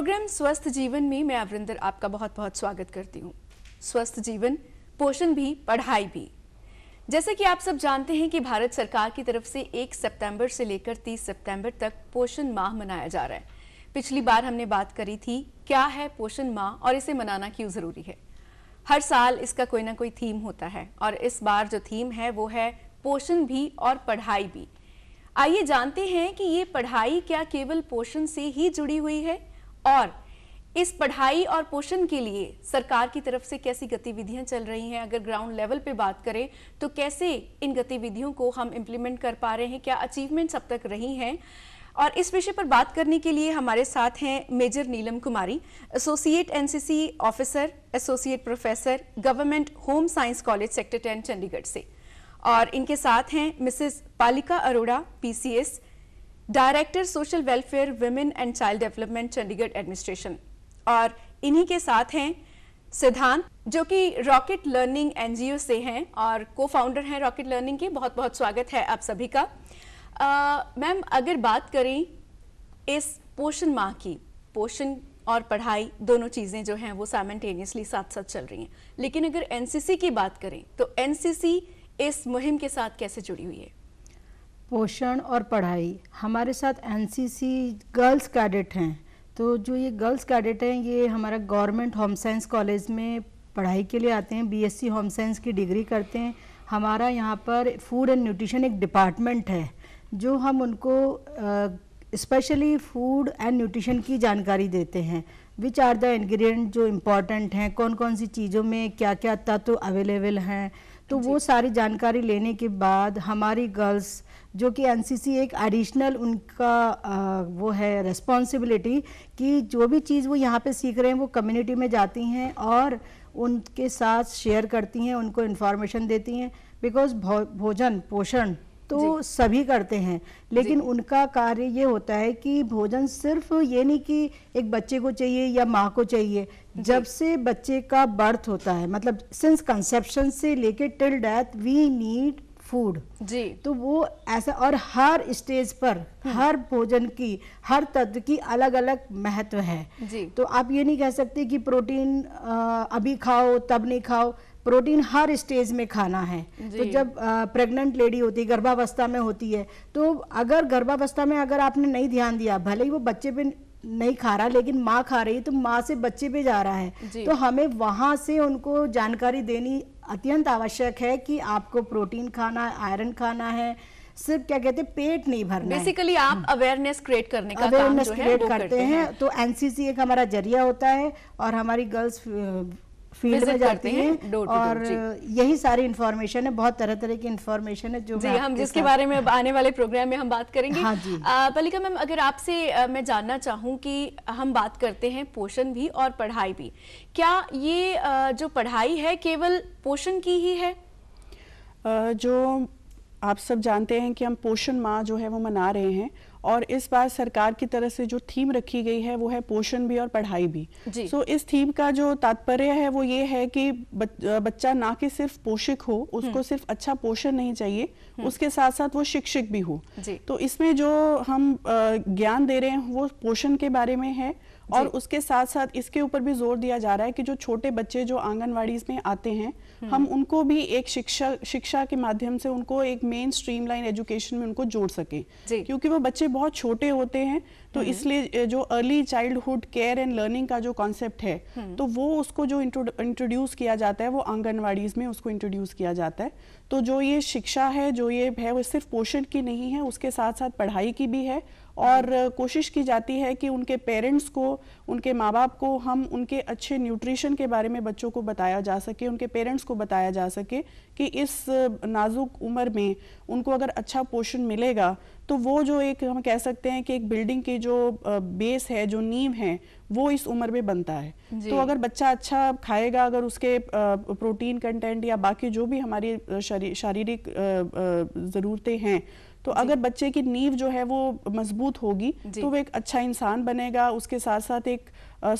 Programme स्वस्थ जीवन में मैं अवरिंदर आपका बहुत बहुत स्वागत करती हूँ स्वस्थ जीवन पोषण भी पढ़ाई भी जैसे कि आप सब जानते हैं कि भारत सरकार की तरफ से 1 सितंबर से लेकर 30 सितंबर तक पोषण माह मनाया जा रहा है पिछली बार हमने बात करी थी क्या है पोषण माह और इसे मनाना क्यों ज़रूरी है हर साल इसका कोई ना कोई थीम होता है और इस बार जो थीम है वो है पोषण भी और पढ़ाई भी आइए जानते हैं कि ये पढ़ाई क्या केवल पोषण से ही जुड़ी हुई है और इस पढ़ाई और पोषण के लिए सरकार की तरफ से कैसी गतिविधियां चल रही हैं अगर ग्राउंड लेवल पे बात करें तो कैसे इन गतिविधियों को हम इम्प्लीमेंट कर पा रहे हैं क्या अचीवमेंट्स अब तक रही हैं और इस विषय पर बात करने के लिए हमारे साथ हैं major Neelam Kumari associate NCC officer associate professor government home science college sector ten Chandigarh से और इनके साथ हैं Mrs Palika Arora PCS director social welfare women and child development Chandigarh administration और इन्हीं के साथ हैं सिद्धांत जो कि रॉकेट लर्निंग एनजीओ से हैं और को फाउंडर हैं रॉकेट लर्निंग के बहुत बहुत स्वागत है आप सभी का मैम अगर बात करें इस पोषण माह की पोषण और पढ़ाई दोनों चीज़ें जो हैं वो साइमेंटेनियसली साथ साथ चल रही हैं लेकिन अगर एनसीसी की बात करें तो एनसीसी इस मुहिम के साथ कैसे जुड़ी हुई है पोषण और पढ़ाई हमारे साथ एनसीसी गर्ल्स कैडेट हैं तो जो ये गर्ल्स कैडेट हैं ये हमारा गवर्नमेंट होम साइंस कॉलेज में पढ़ाई के लिए आते हैं बीएससी होम साइंस की डिग्री करते हैं हमारा यहाँ पर फूड एंड न्यूट्रिशन एक डिपार्टमेंट है जो हम उनको स्पेशली फूड एंड न्यूट्रिशन की जानकारी देते हैं विच आर द इन्ग्रीडियंट जो इम्पॉर्टेंट हैं कौन कौन सी चीज़ों में क्या क्या तत्व अवेलेबल हैं तो वो सारी जानकारी लेने के बाद हमारी गर्ल्स जो कि एनसीसी एक एडिशनल उनका आ, वो है रिस्पॉन्सिबिलिटी कि जो भी चीज़ वो यहाँ पे सीख रहे हैं वो कम्युनिटी में जाती हैं और उनके साथ शेयर करती हैं उनको इन्फॉर्मेशन देती हैं बिकॉज भो, भोजन पोषण तो सभी करते हैं लेकिन उनका कार्य ये होता है कि भोजन सिर्फ ये नहीं कि एक बच्चे को चाहिए या माँ को चाहिए जब से बच्चे का बर्थ होता है मतलब सिंस कंसेप्शन से लेके till death we need food जी तो वो ऐसा और हर स्टेज पर हम्म। हर भोजन की हर तत्व की अलग अलग महत्व है जी तो आप ये नहीं कह सकते कि प्रोटीन अभी खाओ तब नहीं खाओ प्रोटीन हर स्टेज में खाना है तो जब प्रेग्नेंट लेडी होती है गर्भावस्था में होती है तो अगर गर्भावस्था में अगर आपने नहीं ध्यान दिया भले ही वो बच्चे पे नहीं खा रहा लेकिन माँ खा रही है तो माँ से बच्चे पे जा रहा है तो हमें वहाँ से उनको जानकारी देनी अत्यंत आवश्यक है कि आपको प्रोटीन खाना आयरन खाना है सिर्फ क्या कहते हैं पेट नहीं भरना बेसिकली आप अवेयरनेस हाँ। क्रिएट करने का अवेयरनेस क्रिएट करते, करते हैं, हैं। तो एनसीसी एक हमारा जरिया होता है और हमारी गर्ल्स फील्ड में जाती हैं और यही सारी इन्फॉर्मेशन है बहुत तरह तरह की इन्फॉर्मेशन है जो जी हम जिसके बारे में आने वाले प्रोग्राम में हम बात करेंगे हाँ जी पलिका मैम अगर आपसे मैं जानना चाहूँ कि हम बात करते हैं पोषण भी और पढ़ाई भी क्या ये जो पढ़ाई है केवल पोषण की ही है जो आप सब जानते हैं कि हम पोषण माह जो है वो मना रहे हैं और इस बार सरकार की तरफ से जो थीम रखी गई है वो है पोषण भी और पढ़ाई भी सो so, इस थीम का जो तात्पर्य है वो ये है कि बच्चा ना कि सिर्फ पोषक हो हम्म। उसको सिर्फ अच्छा पोषण नहीं चाहिए हम्म। उसके साथ साथ वो शिक्षक भी हो तो इसमें जो हम ज्ञान दे रहे हैं वो पोषण के बारे में है और उसके साथ साथ इसके ऊपर भी जोर दिया जा रहा है कि जो छोटे बच्चे जो आंगनवाड़ी में आते हैं हम्म। हम उनको भी एक शिक्षा शिक्षा के माध्यम से उनको एक मेन स्ट्रीमलाइन एजुकेशन में उनको जोड़ सके क्योंकि वो बच्चे बहुत छोटे होते हैं तो हम्म। इसलिए जो early childhood care and learning का जो कॉन्सेप्ट है हम्म। तो वो उसको जो इंट्रोड्यूस किया जाता है वो आंगनवाड़ीज में उसको इंट्रोड्यूस किया जाता है तो जो ये शिक्षा है जो ये है वो सिर्फ पोषण की नहीं है उसके साथ साथ पढ़ाई की भी है और कोशिश की जाती है कि उनके पेरेंट्स को उनके माँ बाप को हम उनके अच्छे न्यूट्रिशन के बारे में बच्चों को बताया जा सके उनके पेरेंट्स को बताया जा सके कि इस नाजुक उम्र में उनको अगर अच्छा पोषण मिलेगा तो वो जो एक हम कह सकते हैं कि एक बिल्डिंग की जो बेस है जो नींव है वो इस उम्र में बनता है तो अगर बच्चा अच्छा खाएगा अगर उसके प्रोटीन कंटेंट या बाकी जो भी हमारी शारीरिक ज़रूरतें हैं तो अगर बच्चे की नींव जो है वो मजबूत होगी तो वो एक अच्छा इंसान बनेगा उसके साथ साथ एक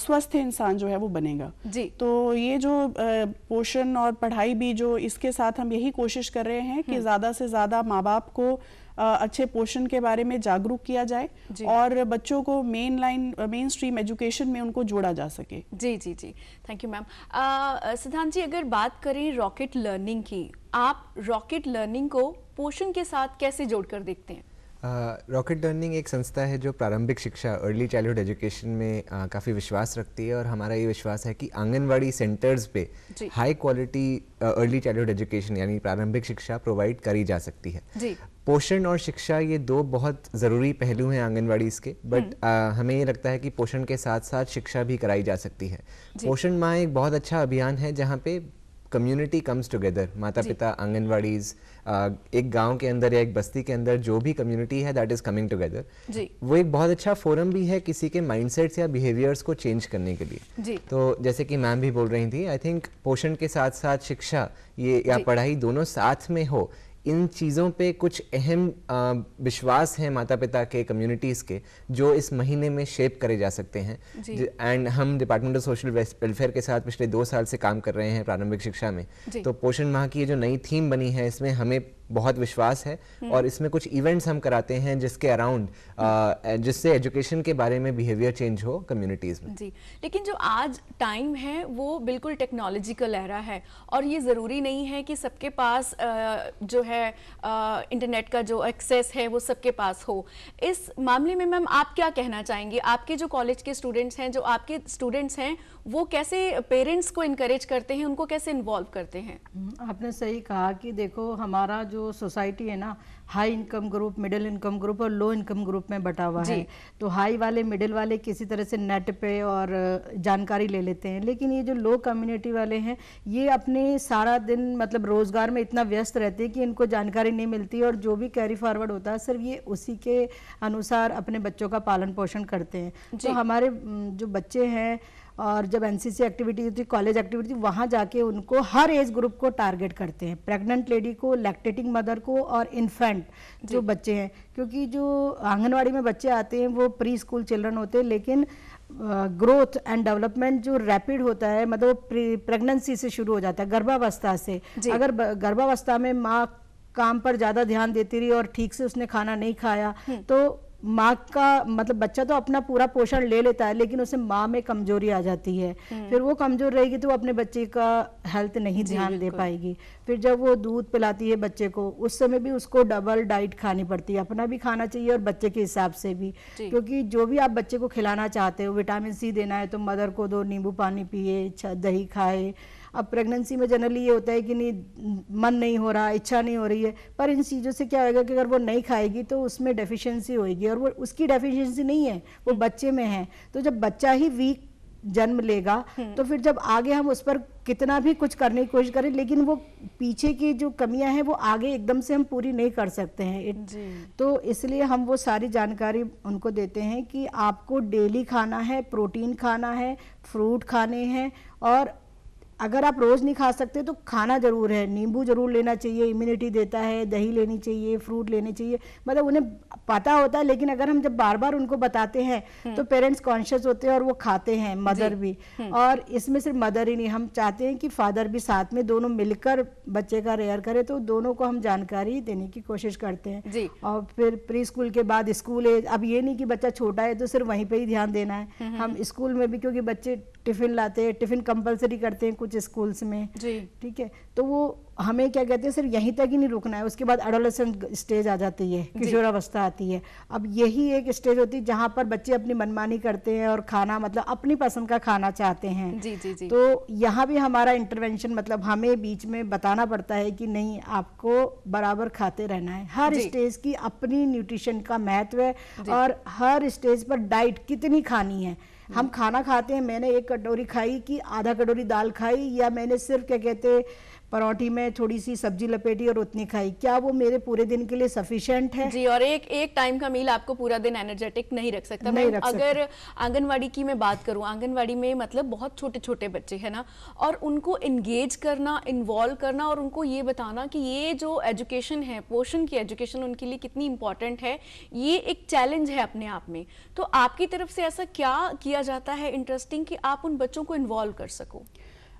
स्वस्थ इंसान जो है वो बनेगा जी तो ये जो पोषण और पढ़ाई भी जो इसके साथ हम यही कोशिश कर रहे हैं कि हम्म। ज़्यादा से ज़्यादा माँ बाप को अच्छे पोषण के बारे में जागरूक किया जाए और बच्चों को main line mainstream education में उनको जोड़ा जा सके जी जी जी thank you ma'am Siddhant ji अगर बात करें रॉकेट लर्निंग की आप रॉकेट लर्निंग को पोषण के साथ कैसे जोड़कर देखते हैं रॉकेट uh, लर्निंग एक संस्था है जो प्रारंभिक शिक्षा अर्ली चाइल्डहुड एजुकेशन में uh, काफ़ी विश्वास रखती है और हमारा ये विश्वास है कि आंगनवाड़ी सेंटर्स पे high quality early childhood education यानी प्रारंभिक शिक्षा प्रोवाइड करी जा सकती है जी पोषण और शिक्षा ये दो बहुत ज़रूरी पहलू हैं आंगनवाड़ी के बट हम्म। हमें ये लगता है कि पोषण के साथ साथ शिक्षा भी कराई जा सकती है पोषण माँ एक बहुत अच्छा अभियान है जहाँ पे कम्युनिटी कम्स टुगेदर माता पिता आंगनवाड़ीज एक गांव के अंदर या एक बस्ती के अंदर जो भी कम्युनिटी है दैट इज कमिंग टुगेदर वो एक बहुत अच्छा फोरम भी है किसी के माइंडसेट्स या बिहेवियर्स को चेंज करने के लिए जी. तो जैसे कि मैम भी बोल रही थी आई थिंक पोषण के साथ साथ शिक्षा ये या पढ़ाई दोनों साथ में हो इन चीज़ों पे कुछ अहम विश्वास हैं माता पिता के कम्युनिटीज़ के जो इस महीने में शेप करे जा सकते हैं एंड हम डिपार्टमेंट ऑफ सोशल वेलफेयर के साथ पिछले दो साल से काम कर रहे हैं प्रारंभिक शिक्षा में तो पोषण माह की ये जो नई थीम बनी है इसमें हमें बहुत विश्वास है हम्म। और इसमें कुछ इवेंट्स हम कराते हैं जिसके अराउंड हम्म। जिससे एजुकेशन के बारे में बिहेवियर चेंज हो कम्युनिटीज़ में जी लेकिन जो आज टाइम है वो बिल्कुल टेक्नोलॉजी का लहरा है और ये ज़रूरी नहीं है कि सबके पास जो है इंटरनेट का जो एक्सेस है वो सबके पास हो इस मामले में मैम आप क्या कहना चाहेंगे आपके जो कॉलेज के स्टूडेंट्स हैं जो आपके स्टूडेंट्स हैं वो कैसे पेरेंट्स को इनक्रेज करते हैं उनको कैसे इन्वॉल्व करते हैं हम्म, आपने सही कहा कि देखो हमारा जो जो सोसाइटी है ना high income group middle income group और लो इनकम ग्रुप में बटा हुआ है तो हाई वाले मिडिल वाले किसी तरह से नेट पे और जानकारी ले लेते हैं लेकिन ये जो लो कम्युनिटी वाले हैं ये अपने सारा दिन मतलब रोज़गार में इतना व्यस्त रहते हैं कि इनको जानकारी नहीं मिलती और जो भी कैरी फॉरवर्ड होता है सिर्फ ये उसी के अनुसार अपने बच्चों का पालन पोषण करते हैं तो हमारे जो बच्चे हैं और जब एन एक्टिविटी होती कॉलेज एक्टिविटी वहाँ जाके उनको हर एज ग्रुप को टारगेट करते हैं प्रेग्नेंट लेडी को लैक्टेटिंग मदर को और इन्फेंट जो बच्चे हैं क्योंकि जो आंगनवाड़ी में बच्चे आते हैं वो प्री स्कूल चिल्ड्रन होते हैं लेकिन ग्रोथ एंड डेवलपमेंट जो रैपिड होता है मतलब प्रेगनेंसी से शुरू हो जाता है गर्भावस्था से अगर गर्भावस्था में माँ काम पर ज़्यादा ध्यान देती रही और ठीक से उसने खाना नहीं खाया हम्म। तो माँ का मतलब बच्चा तो अपना पूरा पोषण ले लेता है लेकिन उसे माँ में कमजोरी आ जाती है हम्म। फिर वो कमजोर रहेगी तो वो अपने बच्चे का हेल्थ नहीं ध्यान दे पाएगी फिर जब वो दूध पिलाती है बच्चे को उस समय भी उसको डबल डाइट खानी पड़ती है अपना भी खाना चाहिए और बच्चे के हिसाब से भी क्योंकि जो भी आप बच्चे को खिलाना चाहते हो विटामिन सी देना है तो मदर को दो नींबू पानी पिए अच्छा, दही खाए अब प्रेगनेंसी में जनरली ये होता है कि नहीं मन नहीं हो रहा इच्छा नहीं हो रही है पर इन चीज़ों से क्या होगा कि अगर वो नहीं खाएगी तो उसमें डेफिशिएंसी होगी और वो उसकी डेफिशिएंसी नहीं है वो बच्चे में है तो जब बच्चा ही वीक जन्म लेगा हम्म। तो फिर जब आगे हम उस पर कितना भी कुछ करने की कोशिश करें लेकिन वो पीछे की जो कमियां हैं वो आगे एकदम से हम पूरी नहीं कर सकते हैं तो इसलिए हम वो सारी जानकारी उनको देते हैं कि आपको डेली खाना है प्रोटीन खाना है फ्रूट खाने हैं और अगर आप रोज़ नहीं खा सकते तो खाना ज़रूर है नींबू ज़रूर लेना चाहिए इम्यूनिटी देता है दही लेनी चाहिए फ्रूट लेने चाहिए मतलब उन्हें पता होता है लेकिन अगर हम जब बार बार उनको बताते हैं हम्म। तो पेरेंट्स कॉन्शियस होते हैं और वो खाते हैं मदर भी हम्म। और इसमें सिर्फ मदर ही नहीं हम चाहते हैं कि फादर भी साथ में दोनों मिलकर बच्चे का रेयर करें तो दोनों को हम जानकारी देने की कोशिश करते हैं और फिर प्री स्कूल के बाद स्कूल है अब ये नहीं कि बच्चा छोटा है तो सिर्फ वहीं पर ही ध्यान देना है हम्म, हम स्कूल में भी क्योंकि बच्चे टिफ़िन लाते हैं टिफ़िन कंपलसरी करते हैं कुछ स्कूल्स में ठीक है तो वो हमें क्या कहते हैं सिर्फ यहीं तक ही नहीं रुकना है उसके बाद एडोलेसेंट स्टेज आ जाती है किशोरावस्था आती है अब यही एक स्टेज होती है जहाँ पर बच्चे अपनी मनमानी करते हैं और खाना मतलब अपनी पसंद का खाना चाहते हैं जी जी जी तो यहाँ भी हमारा इंटरवेंशन मतलब हमें बीच में बताना पड़ता है कि नहीं आपको बराबर खाते रहना है हर स्टेज की अपनी न्यूट्रिशन का महत्व है और हर स्टेज पर डाइट कितनी खानी है हम खाना खाते हैं मैंने एक कटोरी खाई कि आधा कटोरी दाल खाई या मैंने सिर्फ क्या कहते परौठी में थोड़ी सी सब्जी लपेटी और उतनी खाई क्या वो मेरे पूरे दिन के लिए सफिशियंट है जी और एक एक टाइम का मील आपको पूरा दिन एनर्जेटिक नहीं रख सकता नहीं रख अगर आंगनवाड़ी की मैं बात करूँ आंगनवाड़ी में मतलब बहुत छोटे छोटे बच्चे हैं ना और उनको इंगेज करना इन्वॉल्व करना और उनको ये बताना कि ये जो एजुकेशन है पोषण की एजुकेशन उनके लिए कितनी इंपॉर्टेंट है ये एक चैलेंज है अपने आप में तो आपकी तरफ से ऐसा क्या किया जाता है इंटरेस्टिंग कि आप उन बच्चों को इन्वॉल्व कर सको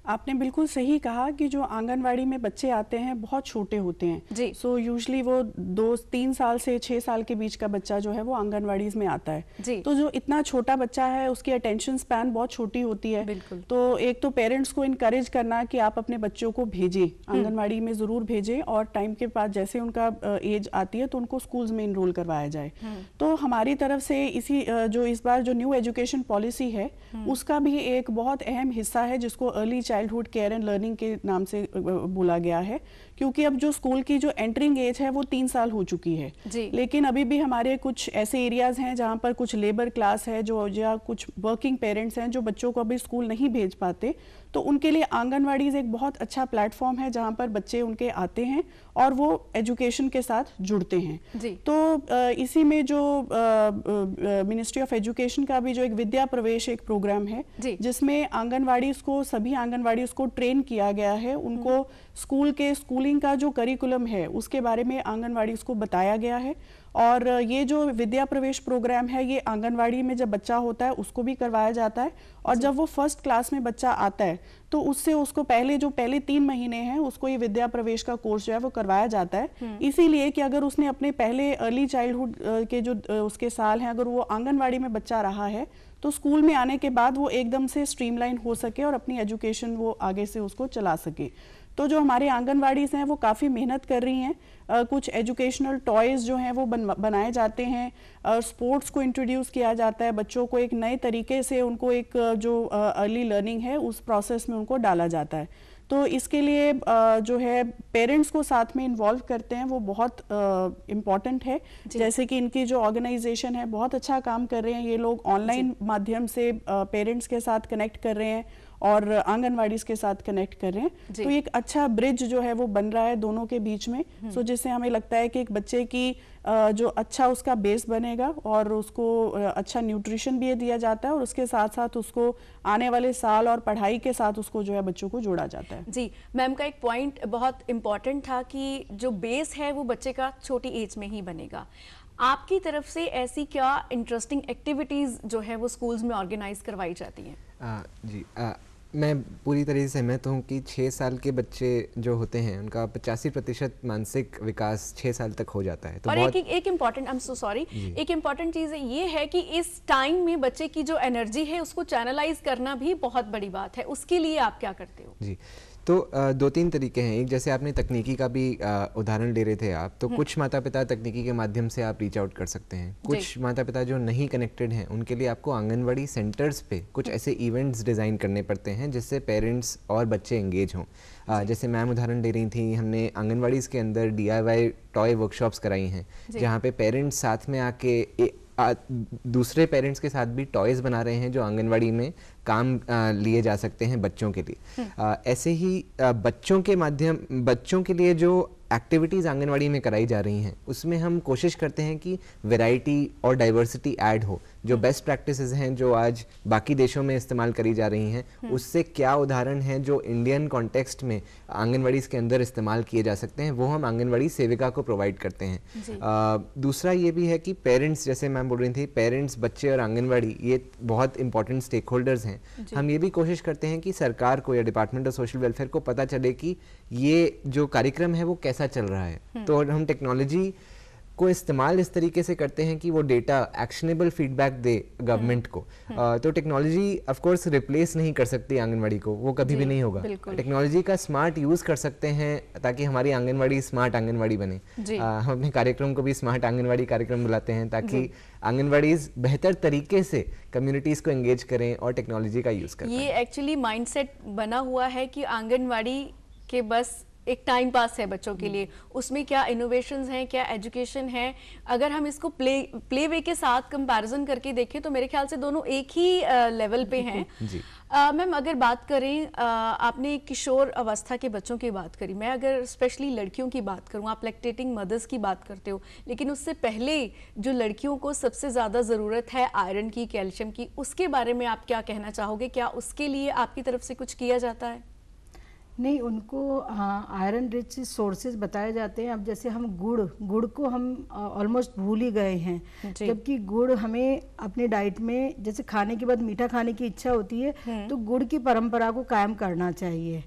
आपने बिल्कुल सही कहा कि जो आंगनवाड़ी में बच्चे आते हैं बहुत छोटे होते हैं जी सो so, यूजली वो दो तीन साल से छह साल के बीच का बच्चा जो है वो आंगनवाड़ी में आता है जी तो जो इतना छोटा बच्चा है उसकी अटेंशन स्पैन बहुत छोटी होती है बिल्कुल तो एक तो पेरेंट्स को इनकरेज करना कि आप अपने बच्चों को भेजें हम्म। आंगनबाड़ी में ज़रूर भेजें और टाइम के बाद जैसे उनका एज आती है तो उनको स्कूल में इनरोल करवाया जाए हम्म। तो हमारी तरफ से इसी जो इस बार जो न्यू एजुकेशन पॉलिसी है हम्म। उसका भी एक बहुत अहम हिस्सा है जिसको early childhood care and learning के नाम से बोला गया है क्योंकि अब जो स्कूल की जो एंट्रिंग एज है वो तीन साल हो चुकी है लेकिन अभी भी हमारे कुछ ऐसे एरियाज हैं जहाँ पर कुछ लेबर क्लास है जो या कुछ वर्किंग पेरेंट्स हैं जो बच्चों को अभी स्कूल नहीं भेज पाते तो उनके लिए आंगनवाड़ीज एक बहुत अच्छा प्लेटफॉर्म है जहाँ पर बच्चे उनके आते हैं और वो एजुकेशन के साथ जुड़ते हैं तो इसी में जो मिनिस्ट्री ऑफ एजुकेशन का भी जो एक विद्या प्रवेश एक प्रोग्राम है जिसमें आंगनवाड़ी को सभी आंगनवाड़ी को ट्रेन किया गया है उनको हम्म। स्कूल के स्कूली इंजीनियरिंग का जो करिकुलम है उसके बारे में आंगनवाड़ी उसको बताया गया है और ये जो विद्या प्रवेश प्रोग्राम है ये आंगनवाड़ी में जब बच्चा होता है उसको भी करवाया जाता है और जब वो फर्स्ट क्लास में बच्चा आता है तो उससे उसको पहले जो पहले तीन महीने हैं उसको ये विद्या प्रवेश का कोर्स जो है वो करवाया जाता है हम्म। इसीलिए कि अगर उसने अपने पहले अर्ली चाइल्डहुड के जो उसके साल हैं अगर वो आंगनवाड़ी में बच्चा रहा है तो स्कूल में आने के बाद वो एकदम से स्ट्रीमलाइन हो सके और अपनी एजुकेशन वो आगे से उसको चला सके तो जो हमारे आंगनवाड़ीज हैं वो काफ़ी मेहनत कर रही हैं कुछ एजुकेशनल टॉयज़ जो हैं वो बन, बनाए जाते हैं स्पोर्ट्स को इंट्रोड्यूस किया जाता है बच्चों को एक नए तरीके से उनको एक जो अर्ली लर्निंग है उस प्रोसेस में उनको डाला जाता है तो इसके लिए जो है पेरेंट्स को साथ में इन्वॉल्व करते हैं वो बहुत इम्पॉर्टेंट है जैसे कि इनकी जो ऑर्गेनाइजेशन है बहुत अच्छा काम कर रहे हैं ये लोग ऑनलाइन माध्यम से पेरेंट्स के साथ कनेक्ट कर रहे हैं और आंगनवाड़ी के साथ कनेक्ट कर रहे हैं तो एक अच्छा ब्रिज जो है वो बन रहा है दोनों के बीच में सो हम्म। जिससे हमें लगता है कि एक बच्चे की जो अच्छा उसका बेस बनेगा और उसको अच्छा न्यूट्रिशन भी दिया जाता है और उसके साथ साथ उसको आने वाले साल और पढ़ाई के साथ उसको जो है बच्चों को जोड़ा जाता है जी मैम का एक पॉइंट बहुत इम्पॉर्टेंट था कि जो बेस है वो बच्चे का छोटी एज में ही बनेगा आपकी तरफ से ऐसी क्या इंटरेस्टिंग एक्टिविटीज़ जो है वो स्कूल्स में ऑर्गेनाइज करवाई जाती हैं जी आ, मैं पूरी तरह से सहमत हूँ कि छः साल के बच्चे जो होते हैं उनका पचासी प्रतिशत मानसिक विकास छः साल तक हो जाता है तो और बहुत... एक एक important I am so sorry एक इम्पॉर्टेंट चीज़ ये है कि इस टाइम में बच्चे की जो एनर्जी है उसको चैनलाइज करना भी बहुत बड़ी बात है उसके लिए आप क्या करते हो जी तो दो तीन तरीके हैं एक जैसे आपने तकनीकी का भी उदाहरण ले रहे थे आप तो हम्म। कुछ माता पिता तकनीकी के माध्यम से आप रीच आउट कर सकते हैं कुछ माता पिता जो नहीं कनेक्टेड हैं उनके लिए आपको आंगनवाड़ी सेंटर्स पे कुछ हम्म। ऐसे इवेंट्स डिज़ाइन करने पड़ते हैं जिससे पेरेंट्स और बच्चे एंगेज हों जैसे मैम उदाहरण दे रही थी हमने आंगनवाड़ीज़ के अंदर डी टॉय वर्कशॉप्स कराई हैं जहाँ पे पेरेंट्स साथ में आके दूसरे पेरेंट्स के साथ भी टॉयज़ बना रहे हैं जो आंगनवाड़ी में काम लिए जा सकते हैं बच्चों के लिए हम्म। ऐसे ही बच्चों के माध्यम बच्चों के लिए जो एक्टिविटीज़ आंगनवाड़ी में कराई जा रही हैं उसमें हम कोशिश करते हैं कि वैरायटी और डाइवर्सिटी ऐड हो जो बेस्ट प्रैक्टिस हैं जो आज बाकी देशों में इस्तेमाल करी जा रही हैं हम्म। उससे क्या उदाहरण हैं जो इंडियन कॉन्टेक्स्ट में आंगनवाड़ी के अंदर इस्तेमाल किए जा सकते हैं वो हम आंगनवाड़ी सेविका को प्रोवाइड करते हैं आ, दूसरा ये भी है कि पेरेंट्स जैसे मैम बोल रही थी पेरेंट्स बच्चे और आंगनवाड़ी ये बहुत इंपॉर्टेंट स्टेक होल्डर्स हैं हम ये भी कोशिश करते हैं कि सरकार को या डिपार्टमेंट ऑफ सोशल वेलफेयर को पता चले कि ये जो कार्यक्रम है वो कैसे कैसा चल रहा है हम्म। तो हम टेक्नोलॉजी को इस्तेमाल इस तरीके से करते हैं कि वो डेटा एक्शनेबल फीडबैक दे गवर्नमेंट हम्म। को आ, हम्म। तो टेक्नोलॉजी ऑफ कोर्स रिप्लेस नहीं कर सकती आंगनवाड़ी को वो कभी भी नहीं होगा टेक्नोलॉजी का स्मार्ट यूज़ कर सकते हैं ताकि हमारी आंगनवाड़ी स्मार्ट आंगनवाड़ी बने आ, हम अपने कार्यक्रम को भी स्मार्ट आंगनवाड़ी कार्यक्रम बुलाते हैं ताकि आंगनवाड़ीज बेहतर तरीके से कम्युनिटीज़ को एंगेज करें और टेक्नोलॉजी का यूज़ करें ये एक्चुअली माइंडसेट बना हुआ है कि आंगनवाड़ी के बस एक टाइम पास है बच्चों के लिए उसमें क्या इनोवेशन हैं क्या एजुकेशन है अगर हम इसको प्ले प्ले वे के साथ कंपैरिजन करके देखें तो मेरे ख्याल से दोनों एक ही लेवल पे हैं मैम अगर बात करें आ, आपने किशोर अवस्था के बच्चों की बात करी मैं अगर स्पेशली लड़कियों की बात करूं आप लैक्टेटिंग मदर्स की बात करते हो लेकिन उससे पहले जो लड़कियों को सबसे ज़्यादा ज़रूरत है आयरन की कैल्शियम की उसके बारे में आप क्या कहना चाहोगे क्या उसके लिए आपकी तरफ से कुछ किया जाता है नहीं उनको आयरन रिच सोर्सेज बताए जाते हैं अब जैसे हम गुड़ गुड़ को हम ऑलमोस्ट भूल ही गए हैं जबकि गुड़ हमें अपने डाइट में जैसे खाने के बाद मीठा खाने की इच्छा होती है हम्म। तो गुड़ की परंपरा को कायम करना चाहिए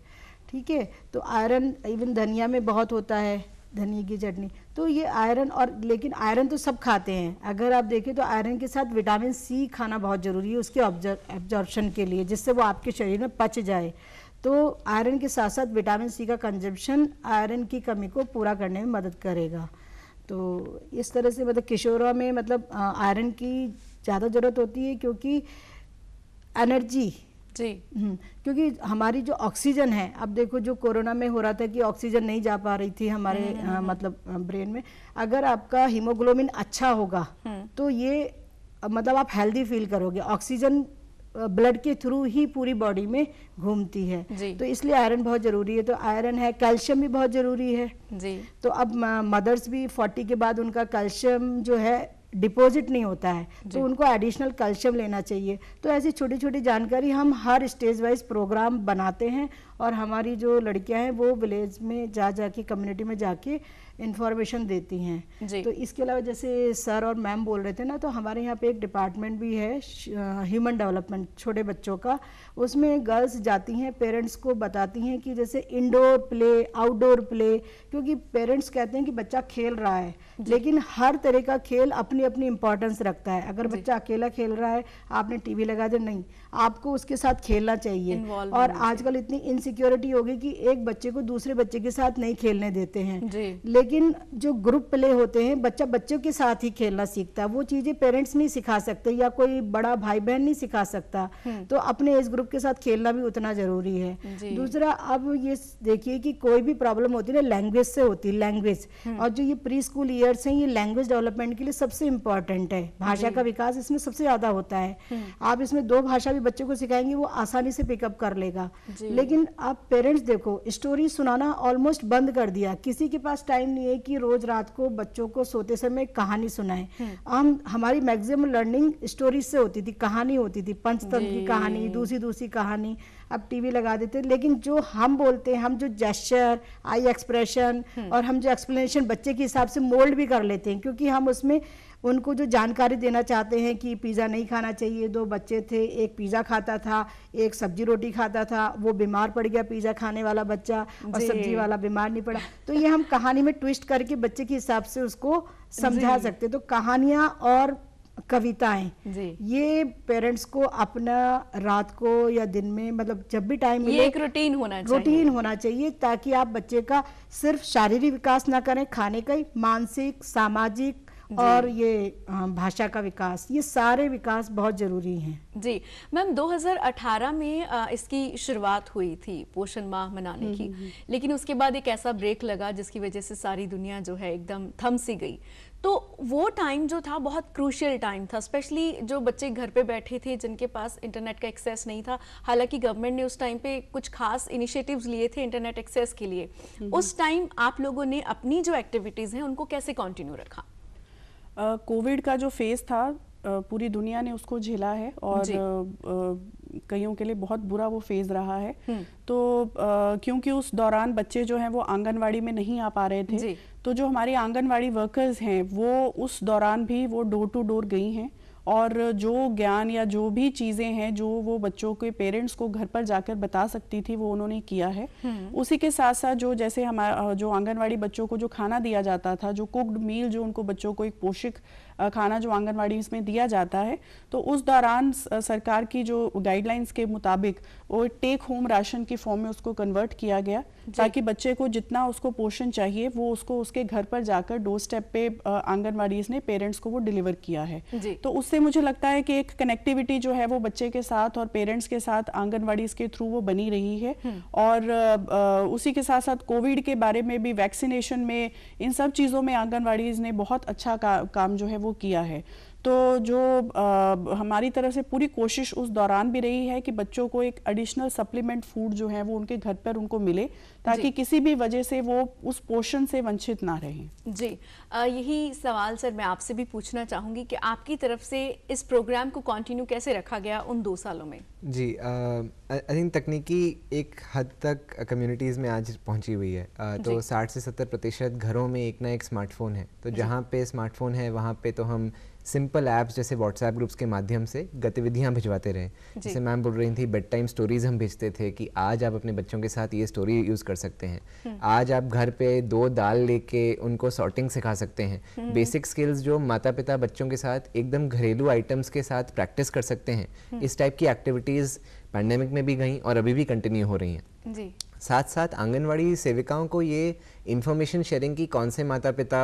ठीक है तो आयरन इवन धनिया में बहुत होता है धनिया की चटनी तो ये आयरन और लेकिन आयरन तो सब खाते हैं अगर आप देखें तो आयरन के साथ विटामिन सी खाना बहुत ज़रूरी है उसके एब्जॉर्प्शन के लिए जिससे वो आपके शरीर में पच जाए तो आयरन के साथ साथ विटामिन सी का कंजप्शन आयरन की कमी को पूरा करने में मदद करेगा तो इस तरह से मतलब किशोरा में मतलब आयरन की ज़्यादा ज़रूरत होती है क्योंकि एनर्जी जी हम्म, क्योंकि हमारी जो ऑक्सीजन है अब देखो जो कोरोना में हो रहा था कि ऑक्सीजन नहीं जा पा रही थी हमारे नहीं, नहीं, नहीं, मतलब ब्रेन में अगर आपका हीमोग्लोबिन अच्छा होगा हम्म। तो ये मतलब आप हेल्दी फील करोगे ऑक्सीजन ब्लड के थ्रू ही पूरी बॉडी में घूमती है तो इसलिए आयरन बहुत ज़रूरी है तो आयरन है कैल्शियम भी बहुत ज़रूरी है जी तो अब मदर्स भी फोर्टी के बाद उनका कैल्शियम जो है डिपॉजिट नहीं होता है तो उनको एडिशनल कैल्शियम लेना चाहिए तो ऐसी छोटी छोटी जानकारी हम हर स्टेज वाइज प्रोग्राम बनाते हैं और हमारी जो लड़कियां हैं वो विलेज में जा जाके कम्युनिटी में जाके इन्फॉर्मेशन देती हैं तो इसके अलावा जैसे सर और मैम बोल रहे थे ना तो हमारे यहाँ पे एक डिपार्टमेंट भी है ह्यूमन डेवलपमेंट छोटे बच्चों का उसमें गर्ल्स जाती हैं पेरेंट्स को बताती हैं कि जैसे इंडोर प्ले आउटडोर प्ले क्योंकि पेरेंट्स कहते हैं कि बच्चा खेल रहा है लेकिन हर तरह का खेल अपनी अपनी इंपॉर्टेंस रखता है अगर बच्चा अकेला खेल रहा है आपने टीवी लगा दे नहीं आपको उसके साथ खेलना चाहिए और आजकल इतनी इनसिक्योरिटी होगी कि एक बच्चे को दूसरे बच्चे के साथ नहीं खेलने देते हैं लेकिन जो ग्रुप प्ले होते हैं बच्चा बच्चों के साथ ही खेलना सीखता है वो चीज़ें पेरेंट्स नहीं सिखा सकते या कोई बड़ा भाई बहन नहीं सिखा सकता हम्म। तो अपने एज ग्रुप के साथ खेलना भी उतना ज़रूरी है दूसरा अब ये देखिए कि कोई भी प्रॉब्लम होती है ना लैंग्वेज से होती है लैंग्वेज हम्म। और जो ये प्री स्कूल ईयर्स है ये लैंग्वेज डेवलपमेंट के लिए सबसे इम्पोर्टेंट है भाषा का विकास इसमें सबसे ज़्यादा होता है हम्म। आप इसमें दो भाषा भी बच्चे को सिखाएंगे वो आसानी से पिकअप कर लेगा लेकिन आप पेरेंट्स देखो स्टोरी सुनाना ऑलमोस्ट बंद कर दिया किसी के पास टाइम नहीं है कि रोज रात को बच्चों को सोते समय कहानी सुनाए हम हम्म। हमारी मैक्सिमम लर्निंग स्टोरी से होती थी कहानी होती थी पंचतंत्र की कहानी दूसरी दूसरी कहानी अब टीवी लगा देते लेकिन जो हम बोलते हैं हम जो जेस्चर आई एक्सप्रेशन और हम जो एक्सप्लेनेशन बच्चे के हिसाब से मोल्ड भी कर लेते हैं क्योंकि हम उसमें उनको जो जानकारी देना चाहते हैं कि पिज़्ज़ा नहीं खाना चाहिए दो बच्चे थे एक पिज़्ज़ा खाता था एक सब्जी रोटी खाता था वो बीमार पड़ गया पिज़्ज़ा खाने वाला बच्चा और सब्जी वाला बीमार नहीं पड़ा तो ये हम कहानी में ट्विस्ट करके बच्चे के हिसाब से उसको समझा सकते तो कहानियाँ और कविताएं ये पेरेंट्स को अपना रात को या दिन में मतलब जब भी टाइम मिले एक रूटीन होना रूटीन होना चाहिए ताकि आप बच्चे का सिर्फ शारीरिक विकास ना करें खाने का ही मानसिक सामाजिक और ये भाषा का विकास ये सारे विकास बहुत जरूरी हैं जी मैम 2018 में इसकी शुरुआत हुई थी पोषण माह मनाने हम्म, की हम्म, हम्म। लेकिन उसके बाद एक ऐसा ब्रेक लगा जिसकी वजह से सारी दुनिया जो है एकदम थम सी गई तो वो टाइम जो था बहुत क्रूशियल टाइम था स्पेशली जो बच्चे घर पे बैठे थे जिनके पास इंटरनेट का एक्सेस नहीं था हालांकि गवर्नमेंट ने उस टाइम पे कुछ खास इनिशिएटिव्स लिए थे इंटरनेट एक्सेस के लिए उस टाइम आप लोगों ने अपनी जो एक्टिविटीज़ हैं उनको कैसे कंटिन्यू रखा कोविड का जो फेज था पूरी दुनिया ने उसको झेला है और कईयों के लिए बहुत बुरा वो फेज रहा है हम्म। तो क्योंकि उस दौरान बच्चे जो हैं वो आंगनवाड़ी में नहीं आ पा रहे थे तो जो हमारी आंगनवाड़ी वर्कर्स हैं वो उस दौरान भी वो डोर टू डोर गई हैं और जो ज्ञान या जो भी चीज़ें हैं जो वो बच्चों के पेरेंट्स को घर पर जाकर बता सकती थी वो उन्होंने किया है हम्म। उसी के साथ साथ जो जैसे हमारा जो आंगनवाड़ी बच्चों को जो खाना दिया जाता था जो कुकड मील जो उनको बच्चों को एक पोषक खाना जो आंगनवाड़ी में दिया जाता है तो उस दौरान सरकार की जो गाइडलाइंस के मुताबिक वो टेक होम राशन की फॉर्म में उसको कन्वर्ट किया गया ताकि बच्चे को जितना उसको पोषण चाहिए वो उसको उसके घर पर जाकर डोर स्टेप पे आंगनबाड़ी ने पेरेंट्स को वो डिलीवर किया है तो उससे मुझे लगता है कि एक कनेक्टिविटी जो है वो बच्चे के साथ और पेरेंट्स के साथ आंगनबाड़ी के थ्रू वो बनी रही है हम्म। और उसी के साथ साथ कोविड के बारे में भी वैक्सीनेशन में इन सब चीज़ों में आंगनबाड़ीज ने बहुत अच्छा का, काम जो है वो किया है तो जो आ, हमारी तरफ से पूरी कोशिश उस दौरान भी रही है कि बच्चों को एक एडिशनल सप्लीमेंट फूड जो है वो उनके घर पर उनको मिले ताकि किसी भी वजह से वो उस पोषण से वंचित ना रहें जी आ, यही सवाल सर मैं आपसे भी पूछना चाहूँगी कि आपकी तरफ से इस प्रोग्राम को कंटिन्यू कैसे रखा गया उन दो सालों में जी आई थिंक तकनीकी एक हद तक कम्युनिटीज़ में आज पहुंची हुई है आ, तो 60 से 70 प्रतिशत घरों में एक ना एक स्मार्टफोन है तो जहाँ पे स्मार्टफोन है वहाँ पे तो हम सिंपल ऐप्स जैसे व्हाट्सएप ग्रुप्स के माध्यम से गतिविधियाँ भिजवाते रहे जैसे मैम बोल रही थी बेड टाइम स्टोरीज हम भेजते थे कि आज आप अपने बच्चों के साथ ये स्टोरी यूज़ कर सकते हैं हम्म। आज आप घर पे दो दाल लेके उनको सॉर्टिंग सिखा सकते हैं बेसिक हम्म। स्किल्स जो माता पिता बच्चों के साथ एकदम घरेलू आइटम्स के साथ प्रैक्टिस कर सकते हैं हम्म। इस टाइप की एक्टिविटीज़ पैंडेमिक में भी गई और अभी भी कंटिन्यू हो रही हैं जी साथ साथ आंगनवाड़ी सेविकाओं को ये इन्फॉर्मेशन शेयरिंग की कौन से माता पिता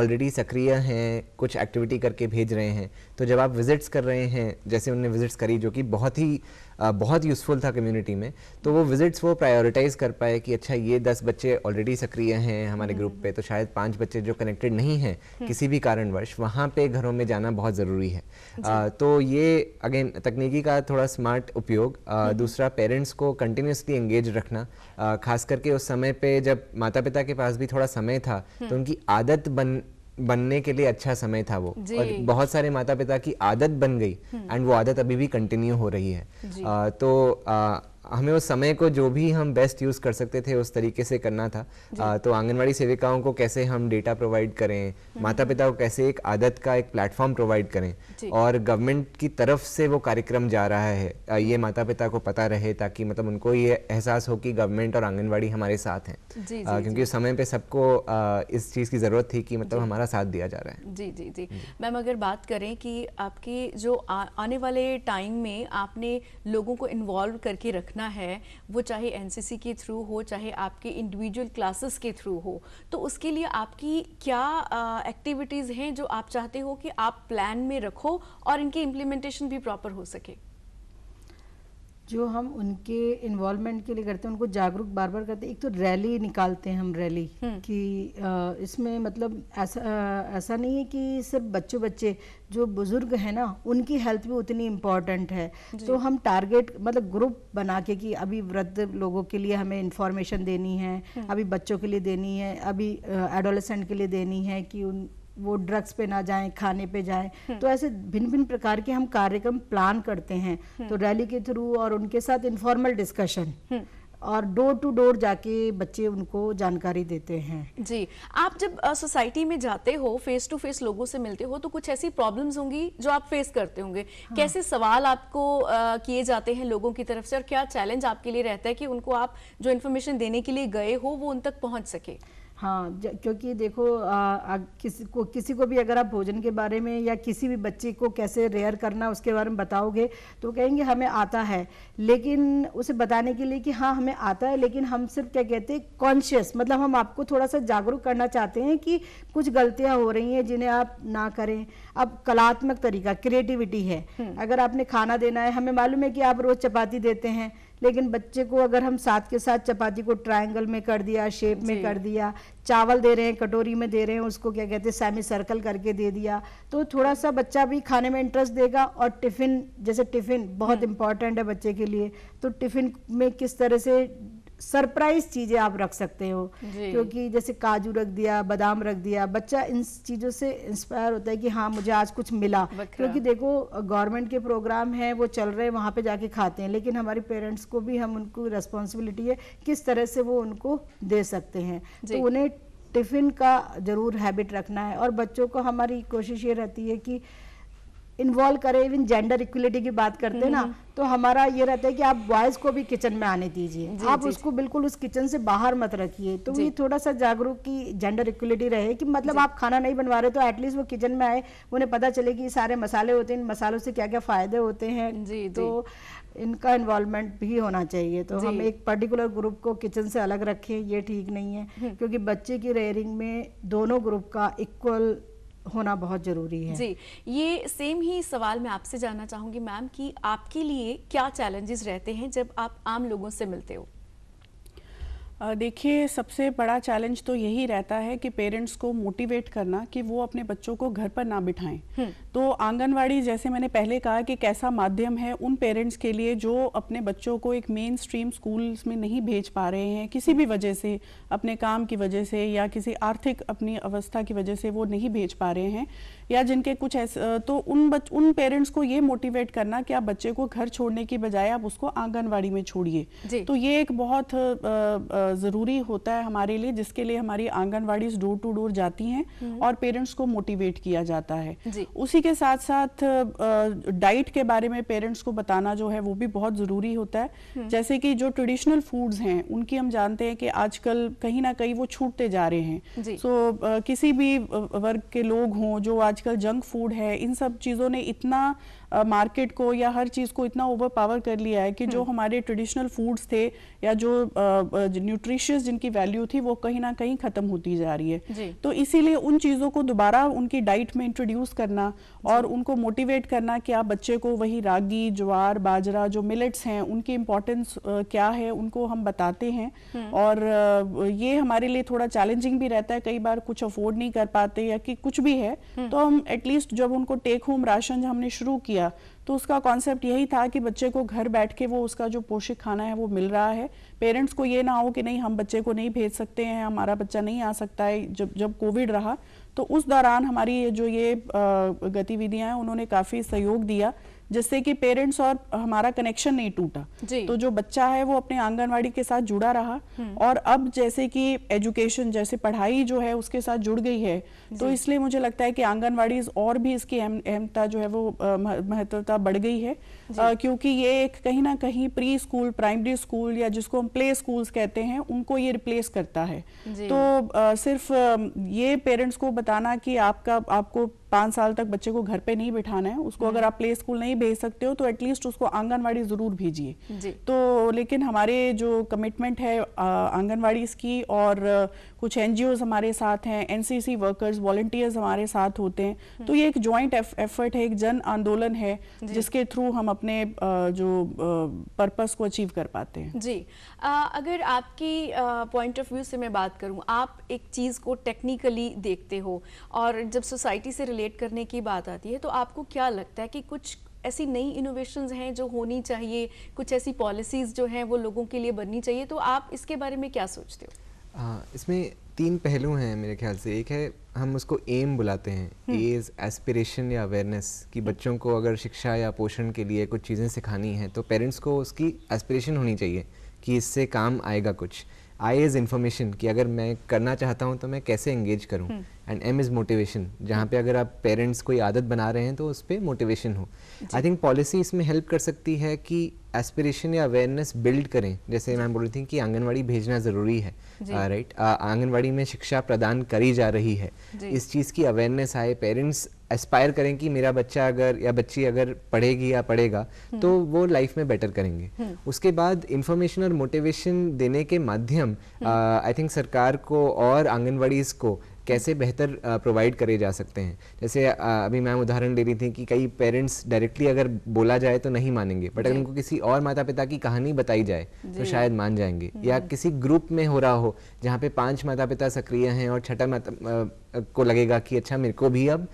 ऑलरेडी सक्रिय हैं कुछ एक्टिविटी करके भेज रहे हैं तो जब आप विज़िट्स कर रहे हैं जैसे उनने विज़िट्स करी जो कि बहुत ही बहुत यूज़फुल था कम्युनिटी में तो वो विजिट्स वो प्रायोरिटाइज़ कर पाए कि अच्छा ये दस बच्चे ऑलरेडी सक्रिय हैं हमारे ग्रुप हम्म। पे तो शायद पांच बच्चे जो कनेक्टेड नहीं हैं हम्म। किसी भी कारणवश वहाँ पे घरों में जाना बहुत ज़रूरी है आ, तो ये अगेन तकनीकी का थोड़ा स्मार्ट उपयोग हम्म। दूसरा पेरेंट्स को कंटिन्यूसली एंगेज रखना खास करके उस समय पर जब माता पिता के पास भी थोड़ा समय था तो उनकी आदत बन बनने के लिए अच्छा समय था वो और बहुत सारे माता पिता की आदत बन गई एंड हम्म। वो आदत अभी भी कंटिन्यू हो रही है आ, तो आ, हमें उस समय को जो भी हम बेस्ट यूज़ कर सकते थे उस तरीके से करना था आ, तो आंगनवाड़ी सेविकाओं को कैसे हम डेटा प्रोवाइड करें हम्म। माता पिता को कैसे एक आदत का एक प्लेटफॉर्म प्रोवाइड करें और गवर्नमेंट की तरफ से वो कार्यक्रम जा रहा है आ, ये माता पिता को पता रहे ताकि मतलब उनको ये एहसास हो कि गवर्नमेंट और आंगनबाड़ी हमारे साथ हैं क्योंकि उस समय पर सबको इस चीज़ की ज़रूरत थी कि मतलब हमारा साथ दिया जा रहा है जी जी जी मैम अगर बात करें कि आपकी जो आने वाले टाइम में आपने लोगों को इन्वॉल्व करके रखना सीखना है वो चाहे एनसीसी के थ्रू हो चाहे आपके इंडिविजुअल क्लासेस के थ्रू हो तो उसके लिए आपकी क्या एक्टिविटीज़ हैं जो आप चाहते हो कि आप प्लान में रखो और इनकी इम्प्लीमेंटेशन भी प्रॉपर हो सके जो हम उनके इन्वॉल्वमेंट के लिए करते हैं उनको जागरूक बार बार करते हैं एक तो रैली निकालते हैं हम रैली हम्म। कि इसमें मतलब ऐसा ऐसा नहीं है कि सिर्फ बच्चों बच्चे जो बुजुर्ग है ना उनकी हेल्थ भी उतनी इम्पॉर्टेंट है तो हम टारगेट मतलब ग्रुप बना के कि अभी वृद्ध लोगों के लिए हमें इन्फॉर्मेशन देनी है हम्म। अभी बच्चों के लिए देनी है अभी एडोलसेंट के लिए देनी है कि उन वो ड्रग्स पे ना जाएं खाने पे जाएं हम्म। तो ऐसे भिन्न भिन्न प्रकार के हम कार्यक्रम प्लान करते हैं हम्म। तो रैली के थ्रू और उनके साथ इनफॉर्मल हम्म। डिस्कशन और डोर टू डोर जाके बच्चे उनको जानकारी देते हैं जी आप जब सोसाइटी में जाते हो फेस टू फेस लोगों से मिलते हो तो कुछ ऐसी प्रॉब्लम्स होंगी जो आप फेस करते होंगे हाँ। कैसे सवाल आपको किए जाते हैं लोगों की तरफ से और क्या चैलेंज आपके लिए रहता है कि उनको आप जो इन्फॉर्मेशन देने के लिए गए हो वो उन तक पहुंच सके हाँ क्योंकि देखो आ, आ, किसी को किसी को भी अगर आप भोजन के बारे में या किसी भी बच्चे को कैसे रेयर करना उसके बारे में बताओगे तो कहेंगे हमें आता है लेकिन उसे बताने के लिए कि हाँ हमें आता है लेकिन हम सिर्फ क्या कहते हैं कॉन्शियस मतलब हम आपको थोड़ा सा जागरूक करना चाहते हैं कि कुछ गलतियाँ हो रही हैं जिन्हें आप ना करें अब कलात्मक तरीका क्रिएटिविटी है हम्म। अगर आपने खाना देना है हमें मालूम है कि आप रोज़ चपाती देते हैं लेकिन बच्चे को अगर हम साथ के साथ चपाती को ट्रायंगल में कर दिया शेप में कर दिया चावल दे रहे हैं कटोरी में दे रहे हैं उसको क्या कहते हैं सेमी सर्कल करके दे दिया तो थोड़ा सा बच्चा भी खाने में इंटरेस्ट देगा और टिफ़िन जैसे टिफ़िन बहुत इंपॉर्टेंट हम्म। है बच्चे के लिए तो टिफ़िन में किस तरह से सरप्राइज चीजें आप रख सकते हो क्योंकि जैसे काजू रख दिया बादाम रख दिया बच्चा इन चीजों से इंस्पायर होता है कि हाँ मुझे आज कुछ मिला क्योंकि देखो गवर्नमेंट के प्रोग्राम है वो चल रहे हैं वहाँ पे जाके खाते हैं लेकिन हमारे पेरेंट्स को भी हम उनको रेस्पॉन्सिबिलिटी है किस तरह से वो उनको दे सकते हैं तो उन्हें टिफिन का जरूर हैबिट रखना है और बच्चों को हमारी कोशिश ये रहती है कि इन्वॉल्व करें इवन जेंडर इक्वलिटी की बात करते हैं ना हम्म, हम्म। तो हमारा ये रहता है कि आप बॉयज को भी किचन में आने दीजिए आप उसको बिल्कुल उस किचन से बाहर मत रखिए तो ये थोड़ा सा जागरूक की जेंडर इक्वलिटी रहे कि मतलब आप खाना नहीं बनवा रहे तो एटलीस्ट वो किचन में आए उन्हें पता चले कि सारे मसाले होते हैं इन मसालों से क्या क्या फायदे होते हैं जी तो इनका इन्वॉल्वमेंट भी होना चाहिए तो हम एक पर्टिकुलर ग्रुप को किचन से अलग रखें ये ठीक नहीं है हम्म। क्योंकि बच्चे की रेयरिंग में दोनों ग्रुप का इक्वल होना बहुत ज़रूरी है जी ये सेम ही सवाल मैं आपसे जानना चाहूंगी मैम कि आपके लिए क्या चैलेंजेस रहते हैं जब आप आम लोगों से मिलते हो देखिए सबसे बड़ा चैलेंज तो यही रहता है कि पेरेंट्स को मोटिवेट करना कि वो अपने बच्चों को घर पर ना बिठाएं हम्म। तो आंगनवाड़ी जैसे मैंने पहले कहा कि कैसा माध्यम है उन पेरेंट्स के लिए जो अपने बच्चों को एक मेन स्ट्रीम स्कूल्स में नहीं भेज पा रहे हैं किसी भी वजह से अपने काम की वजह से या किसी आर्थिक अपनी अवस्था की वजह से वो नहीं भेज पा रहे हैं या जिनके कुछ ऐसे तो उन बच उन पेरेंट्स को ये मोटिवेट करना कि आप बच्चे को घर छोड़ने की बजाय आप उसको आंगनबाड़ी में छोड़िए तो ये एक बहुत ज़रूरी होता है हमारे लिए जिसके लिए हमारी आंगनवाड़ी डोर टू डोर जाती हैं हम्म। और पेरेंट्स को मोटिवेट किया जाता है उसी के साथ साथ डाइट के बारे में पेरेंट्स को बताना जो है वो भी बहुत ज़रूरी होता है हम्म। जैसे कि जो ट्रेडिशनल फूड्स हैं उनकी हम जानते हैं कि आजकल कहीं ना कहीं वो छूटते जा रहे हैं सो किसी भी वर्ग के लोग हों जो आज आजकल जंक फूड है इन सब चीज़ों ने इतना मार्केट को या हर चीज़ को इतना ओवर पावर कर लिया है कि जो हम्म। हमारे ट्रेडिशनल फूड्स थे या जो न्यूट्रिशियस जिनकी वैल्यू थी वो कहीं ना कहीं ख़त्म होती जा रही है तो इसीलिए उन चीज़ों को दोबारा उनकी डाइट में इंट्रोड्यूस करना और उनको मोटिवेट करना कि आप बच्चे को वही रागी ज्वार बाजरा जो मिलेट्स हैं उनकी इम्पोर्टेंस क्या है उनको हम बताते हैं हम्म। और ये हमारे लिए थोड़ा चैलेंजिंग भी रहता है कई बार कुछ अफोर्ड नहीं कर पाते या कि कुछ भी है हम्म। तो हम एटलीस्ट जब उनको टेक होम राशन हमने शुरू किया तो उसका कॉन्सेप्ट यही था कि बच्चे को घर बैठ के वो उसका जो पोषक खाना है वो मिल रहा है पेरेंट्स को ये ना हो कि नहीं हम बच्चे को नहीं भेज सकते हैं हमारा बच्चा नहीं आ सकता है जब जब कोविड रहा तो उस दौरान हमारी जो ये गतिविधियाँ हैं उन्होंने काफ़ी सहयोग दिया जिससे कि पेरेंट्स और हमारा कनेक्शन नहीं टूटा तो जो बच्चा है वो अपने आंगनवाड़ी के साथ जुड़ा रहा हम्म। और अब जैसे कि एजुकेशन जैसे पढ़ाई जो है उसके साथ जुड़ गई है तो इसलिए मुझे लगता है कि आंगनवाड़ी और भी इसकी अहमता जो है वो महत्वता बढ़ गई है क्योंकि ये एक कहीं ना कहीं प्री स्कूल प्राइमरी स्कूल या जिसको हम प्ले स्कूल्स कहते हैं उनको ये रिप्लेस करता है तो सिर्फ ये पेरेंट्स को बताना कि आपका आपको पाँच साल तक बच्चे को घर पे नहीं बिठाना है उसको अगर आप प्ले स्कूल नहीं भेज सकते हो तो एटलीस्ट उसको आंगनवाड़ी ज़रूर भेजिए तो लेकिन हमारे जो कमिटमेंट है आंगनवाड़ी की और कुछ एन हमारे साथ हैं एनसीसी वर्कर्स वॉल्टियर्स हमारे साथ होते हैं तो ये एक ज्वाइंट एफर्ट है एक जन आंदोलन है जिसके थ्रू हम अपने जो पर्पस को अचीव कर पाते हैं जी आ, अगर आपकी पॉइंट ऑफ व्यू से मैं बात करूं आप एक चीज़ को टेक्निकली देखते हो और जब सोसाइटी से रिलेट रेगुलेट करने की बात आती है तो आपको क्या लगता है कि कुछ ऐसी नई इनोवेशन हैं जो होनी चाहिए कुछ ऐसी पॉलिसीज़ जो हैं वो लोगों के लिए बननी चाहिए तो आप इसके बारे में क्या सोचते हो इसमें तीन पहलू हैं मेरे ख्याल से एक है हम उसको एम बुलाते हैं एज हम्म। एस्पिरेशन या अवेयरनेस कि हम्म। बच्चों को अगर शिक्षा या पोषण के लिए कुछ चीज़ें सिखानी हैं तो पेरेंट्स को उसकी एस्पिरेशन होनी चाहिए कि इससे काम आएगा कुछ आई इज़ इन्फॉर्मेशन कि अगर मैं करना चाहता हूँ तो मैं कैसे एंगेज करूँ एंड एम इज़ मोटिवेशन जहाँ पे अगर आप पेरेंट्स कोई आदत बना रहे हैं तो उस पर मोटिवेशन हो आई थिंक पॉलिसी इसमें हेल्प कर सकती है कि एस्पिरेशन या अवेयरनेस बिल्ड करें जैसे मैम बोल रही थी कि आंगनवाड़ी भेजना ज़रूरी है राइट right? आंगनवाड़ी में शिक्षा प्रदान करी जा रही है इस चीज़ की अवेयरनेस आए पेरेंट्स एस्पायर करें कि मेरा बच्चा अगर या बच्ची अगर पढ़ेगी या पढ़ेगा तो हम्म। वो लाइफ में बेटर करेंगे हम्म। उसके बाद इंफॉर्मेशन और मोटिवेशन देने के माध्यम हम्म। आई थिंक सरकार को और आंगनवाड़ीज को कैसे बेहतर प्रोवाइड करे जा सकते हैं जैसे अभी मैम उदाहरण दे रही थी कि कई पेरेंट्स डायरेक्टली अगर बोला जाए तो नहीं मानेंगे बट अगर उनको किसी और माता पिता की कहानी बताई जाए तो शायद मान जाएंगे हम्म। या किसी ग्रुप में हो रहा हो जहाँ पे पांच माता पिता सक्रिय हैं और छठा माता को लगेगा कि अच्छा मेरे को भी अब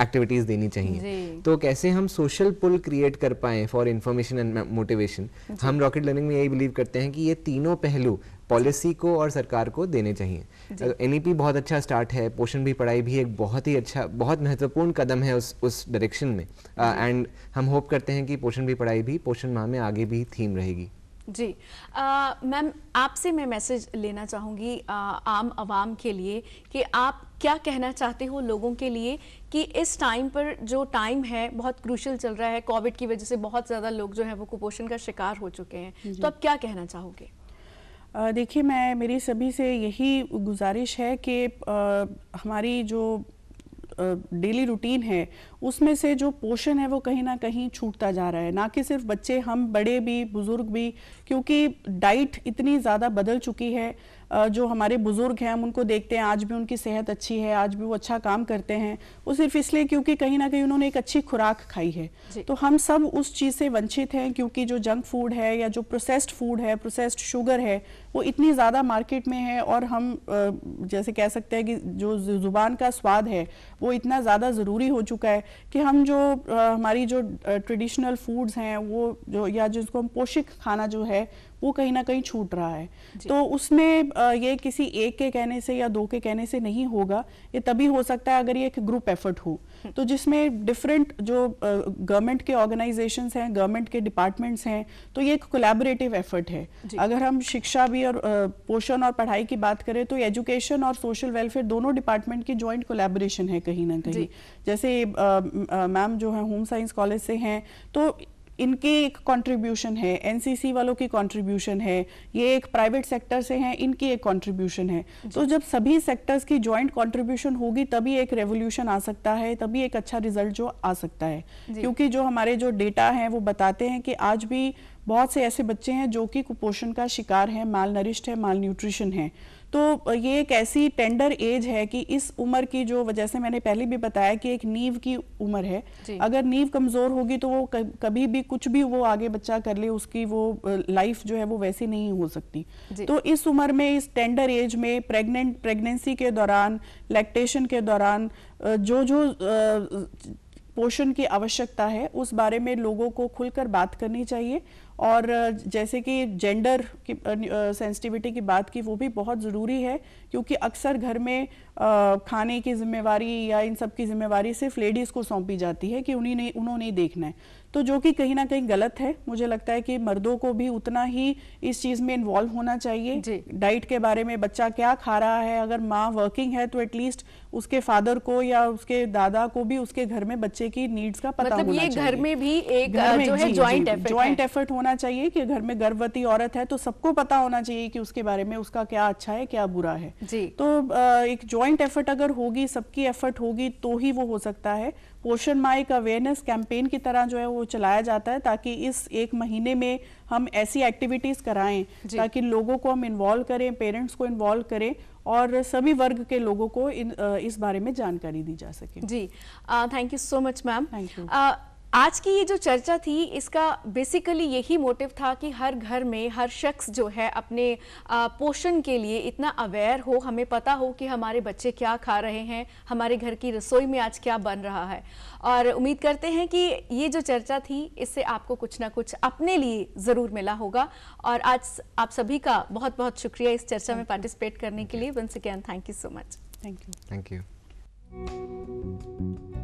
एक्टिविटीज़ देनी चाहिए तो कैसे हम सोशल पुल क्रिएट कर पाए फॉर इन्फॉर्मेशन एंड मोटिवेशन हम रॉकेट लर्निंग में यही बिलीव करते हैं कि ये तीनों पहलू पॉलिसी को और सरकार को देने चाहिए एन बहुत अच्छा स्टार्ट है पोषण भी पढ़ाई भी एक बहुत ही अच्छा बहुत महत्वपूर्ण कदम है उस उस डायरेक्शन में एंड uh, हम होप करते हैं कि पोषण भी पढ़ाई भी पोषण माह में आगे भी थीम रहेगी जी मैम आपसे मैं मैसेज लेना चाहूँगी आम आवाम के लिए कि आप क्या कहना चाहते हो लोगों के लिए कि इस टाइम पर जो टाइम है बहुत क्रूशल चल रहा है कोविड की वजह से बहुत ज़्यादा लोग जो है वो कुपोषण का शिकार हो चुके हैं तो आप क्या कहना चाहोगे देखिए मैं मेरी सभी से यही गुजारिश है कि हमारी जो डेली रूटीन है उसमें से जो पोषण है वो कहीं ना कहीं छूटता जा रहा है ना कि सिर्फ बच्चे हम बड़े भी बुज़ुर्ग भी क्योंकि डाइट इतनी ज़्यादा बदल चुकी है जो हमारे बुजुर्ग हैं हम उनको देखते हैं आज भी उनकी सेहत अच्छी है आज भी वो अच्छा काम करते हैं वो सिर्फ इसलिए क्योंकि कहीं ना कहीं उन्होंने एक अच्छी खुराक खाई है तो हम सब उस चीज़ से वंचित हैं क्योंकि जो जंक फूड है या जो प्रोसेस्ड फूड है प्रोसेस्ड शुगर है वो इतनी ज़्यादा मार्केट में है और हम जैसे कह सकते हैं कि जो ज़ुबान का स्वाद है वो इतना ज़्यादा ज़रूरी हो चुका है कि हम जो हमारी जो ट्रेडिशनल फूड्स हैं वो जो या जिसको हम पोषक खाना जो है वो कहीं ना कहीं छूट रहा है तो उसमें ये किसी एक के कहने से या दो के कहने से नहीं होगा ये तभी हो सकता है अगर ये एक ग्रुप एफर्ट हो हम्म। तो जिसमें डिफरेंट जो गवर्नमेंट के ऑर्गेनाइजेशन हैं गवर्नमेंट के डिपार्टमेंट्स हैं तो ये एक कोलेबरेटिव एफर्ट है अगर हम शिक्षा भी और पोषण और पढ़ाई की बात करें तो एजुकेशन और सोशल वेलफेयर दोनों डिपार्टमेंट की ज्वाइंट कोलेबोरेशन है कहीं ना कहीं जैसे मैम जो है होम साइंस कॉलेज से हैं तो इनके एक कंट्रीब्यूशन है एनसीसी वालों की कंट्रीब्यूशन है ये एक प्राइवेट सेक्टर से हैं इनकी एक कंट्रीब्यूशन है तो जब सभी सेक्टर्स की ज्वाइंट कंट्रीब्यूशन होगी तभी एक रेवोल्यूशन आ सकता है तभी एक अच्छा रिजल्ट जो आ सकता है क्योंकि जो हमारे जो डेटा है वो बताते हैं कि आज भी बहुत से ऐसे बच्चे हैं जो कि कुपोषण का शिकार है माल नरिश्ड है माल न्यूट्रिशन है तो ये एक ऐसी टेंडर एज है कि इस उम्र की जो जैसे मैंने पहले भी बताया कि एक नींव की उम्र है अगर नींव कमजोर होगी तो वो कभी भी कुछ भी वो आगे बच्चा कर ले उसकी वो लाइफ जो है वो वैसी नहीं हो सकती तो इस उम्र में इस टेंडर एज में प्रेग्नेंट प्रेगनेंसी के दौरान लैक्टेशन के दौरान जो जो पोषण की आवश्यकता है उस बारे में लोगों को खुलकर बात करनी चाहिए और जैसे कि जेंडर की सेंसिटिविटी की बात की वो भी बहुत ज़रूरी है क्योंकि अक्सर घर में आ, खाने की जिम्मेवारी या इन सब की जिम्मेवारी सिर्फ लेडीज़ को सौंपी जाती है कि उन्हीं ने उन्होंने देखना है तो जो कि कहीं ना कहीं गलत है मुझे लगता है कि मर्दों को भी उतना ही इस चीज में इन्वॉल्व होना चाहिए डाइट के बारे में बच्चा क्या खा रहा है अगर माँ वर्किंग है तो एटलीस्ट उसके फादर को या उसके दादा को भी उसके घर में बच्चे की नीड्स का पता मतलब होना ये घर में भी एक में जो है ज्वाइंट ज्वाइंट एफर्ट होना चाहिए कि घर में गर्भवती औरत है तो सबको पता होना चाहिए कि उसके बारे में उसका क्या अच्छा है क्या बुरा है तो एक ज्वाइंट एफर्ट अगर होगी सबकी एफर्ट होगी तो ही वो हो सकता है पोषण माह एक अवेयरनेस कैंपेन की तरह जो है वो चलाया जाता है ताकि इस एक महीने में हम ऐसी एक्टिविटीज़ कराएं ताकि लोगों को हम इन्वॉल्व करें पेरेंट्स को इन्वॉल्व करें और सभी वर्ग के लोगों को इन, इस बारे में जानकारी दी जा सके जी thank you so much ma'am thank you आज की ये जो चर्चा थी इसका बेसिकली यही मोटिव था कि हर घर में हर शख्स जो है अपने पोषण के लिए इतना अवेयर हो हमें पता हो कि हमारे बच्चे क्या खा रहे हैं हमारे घर की रसोई में आज क्या बन रहा है और उम्मीद करते हैं कि ये जो चर्चा थी इससे आपको कुछ ना कुछ अपने लिए ज़रूर मिला होगा और आज आप सभी का बहुत बहुत शुक्रिया इस चर्चा में पार्टिसिपेट करने के लिए once again thank you so much thank you thank you